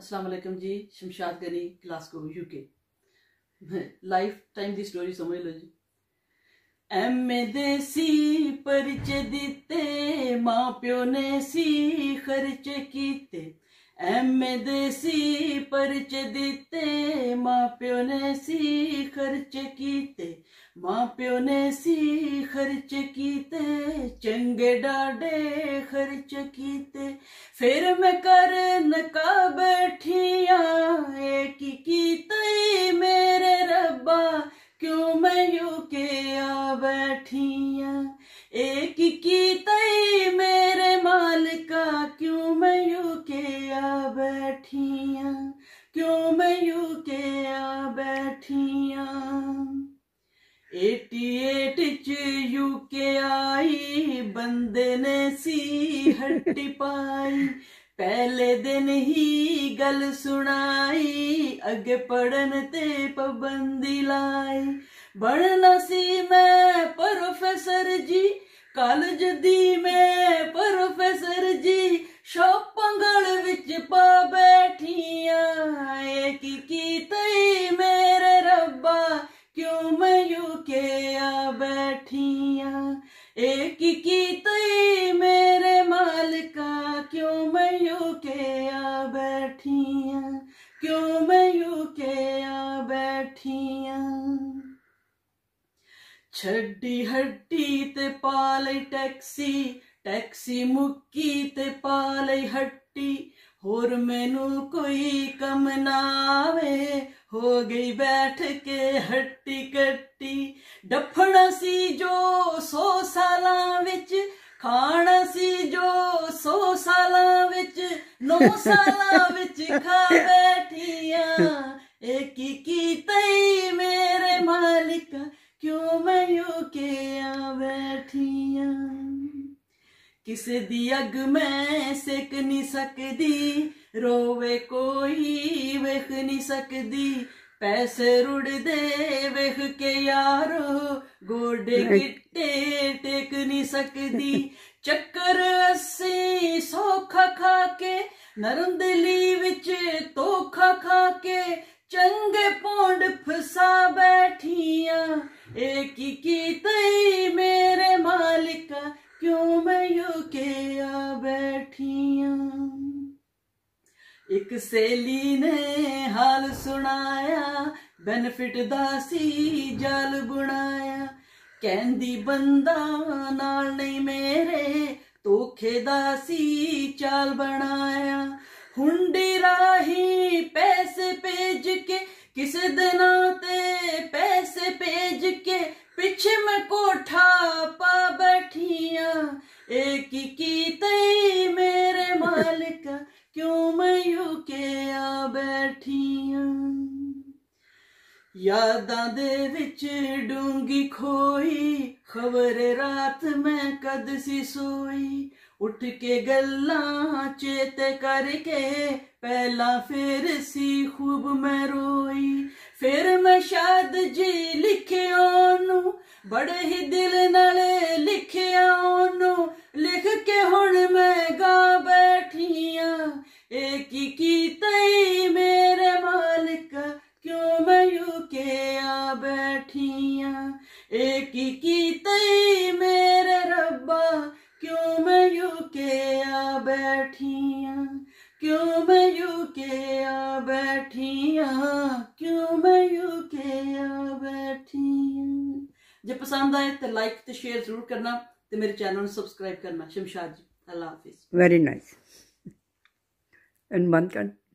अस्सलाम जी Shamshad Gani Glasgow UK life time की स्टोरी समझ लो जी एम ए देसी परिचे दिते माँ प्यो ने सी खर्चे किते एम ए देसी परिचे दिते माँ प्यो ने सी खर्चे किते माँ प्यो ने सी खर्च कीते चंगे डाडे खर्च कीते फिर मैं कर नका बैठिया 88 ਚ ਯੂਕੇ ਆਈ ਬੰਦੇ ਨੇ ਸੀ ਹੱਟੀ ਪਾਈ ਪਹਿਲੇ ਦਿਨ ਹੀ ਗੱਲ ਸੁਣਾਈ ਅੱਗੇ ਪੜਨ ਤੇ ਪਾਬੰਦੀ ਲਾਈ ਬਣਨਾ ਸੀ ਮੈਂ ਪ੍ਰੋਫੈਸਰ ਜੀ ਕਾਲਜ ਦੀ ਮੈਂ ਪ੍ਰੋਫੈਸਰ ਜੀ ਸ਼ੋਪੰਗਲ ਵਿੱਚ ਪਾ ਬੈਠੀਆਂ ਏ ਕੀ ਕੀ ਤਈ ਮੇਰੇ ਰੱਬਾ ਕਿਉਂ के आ बैठिया एक की तई मेरे मालिका क्यों मैं यू के आ बैठिया क्यों मैं यू के आ बैठिया ਛੱਡੀ ਹੱਟੀ ते पाले टैक्सी टैक्सी मुक्की ते पाले हट्टी ਮਿੱਟੀ ਹੋਰ ਮੈਨੂੰ ਕੋਈ ਕਮ ਨਾਵੇ ਹੋ ਗਈ ਬੈਠ ਕੇ ਹੱਟੀ ਕੱਟੀ ਡੱਫਣ ਸੀ ਜੋ 100 ਸਾਲਾਂ ਵਿੱਚ ਖਾਣ ਸੀ ਜੋ 100 ਸਾਲਾਂ ਵਿੱਚ 9 ਸਾਲਾਂ ਵਿੱਚ ਖਾ ਬੈਠੀਆਂ ਏ ਕੀ ਤੈ ਮੇਰੇ ਮਾਲਿਕ ਕਿਉਂ ਮੈਂ ਯੂ ਕੇ ਆ ਬੈਠੀਆਂ ਕਿਸੇ ਦੀ ਅਗ ਮੈਂ ਸੇਕ ਨਹੀਂ ਸਕਦੀ ਰੋਵੇ ਕੋਈ ਵੇਖ ਨਹੀਂ ਸਕਦੀ ਪੈਸੇ ਰੁੜਦੇ ਵੇਖ ਕੇ ਯਾਰੋ ਗੋਡੇ ਗਿੱਟੇ ਟੇਕ ਨਹੀਂ ਸਕਦੀ ਚੱਕਰ ਅਸੀਂ ਸੋਖਾ ਖਾ ਕੇ ਨਰਮ ਦਿਲੀ ਵਿੱਚ ਤੋਖਾ ਖਾ ਕੇ ਨੂੰ ਮੈਂ ਯੂਕੇ ਆ ਬੈਠੀਆਂ ਇੱਕ ਸੇਲੀ ਨੇ ਹਾਲ ਸੁਣਾਇਆ ਬੈਨੀਫਿਟ ਦਾ ਸੀ ਜਾਲ ਬਣਾਇਆ ਕਹਿੰਦੀ ਬੰਦਾ ਨਾਲ ਨਹੀਂ ਮੇਰੇ ਧੋਖੇ ਦਾ ਸੀ ਚਾਲ ਬਣਾਇਆ ਹੁੰਡੇ ਰਾਹੀ ਪੈਸੇ ਭੇਜ ਕੇ ਕਿਸੇ ਦਿਨਾਂ ਯਾਦਾਂ ਦੇ ਵਿੱਚ ਡੂੰਗੀ ਖੋਈ ਖਬਰ ਰਾਤ ਮੈਂ ਕਦ ਸੀ ਸੋਈ ਉੱਠ ਕੇ ਗੱਲਾਂ ਚੇਤੇ ਕਰਕੇ ਪਹਿਲਾਂ ਫੇਰ ਸੀ ਖੂਬ ਮੈਂ ਰੋਈ ਫਿਰ ਮੈਂ ਸ਼ਾਦ ਜੀ ਲਿਖਿਓ ਨੂੰ ਬੜੇ ਹੀ ਦਿਲ ਨਾਲ ਲਿਖਿਆ ਉਹਨੂੰ ਲਿਖ ਕੇ ਹੁਣ ਮੈਂ ਗਾ ਬੈਠੀਆਂ ਇਹ ਕੀ ਕੀਤਾ ਕੀ ਕੀਤੀ ਮੇਰੇ ਰੱਬਾ ਕਿਉਂ ਮੈਂ ਕੇ ਆ ਬੈਠੀਆਂ ਕਿਉਂ ਮੈਂ ਕੇ ਆ ਬੈਠੀਆਂ ਕਿਉਂ ਮੈਂ ਕੇ ਆ ਬੈਠੀਆਂ ਜੇ ਪਸੰਦ ਆਏ ਤੇ ਲਾਈਕ ਤੇ ਸ਼ੇਅਰ ਜ਼ਰੂਰ ਕਰਨਾ ਤੇ ਮੇਰੇ ਚੈਨਲ ਨੂੰ ਸਬਸਕ੍ਰਾਈਬ ਕਰਨਾ ਸ਼ਮਸ਼ਾਦ ਜੀ ਅੱਲਾਹ ਹਾਫਿਜ਼ ਵੈਰੀ ਨਾਈਸ ਐਂਡ ਬੰਦ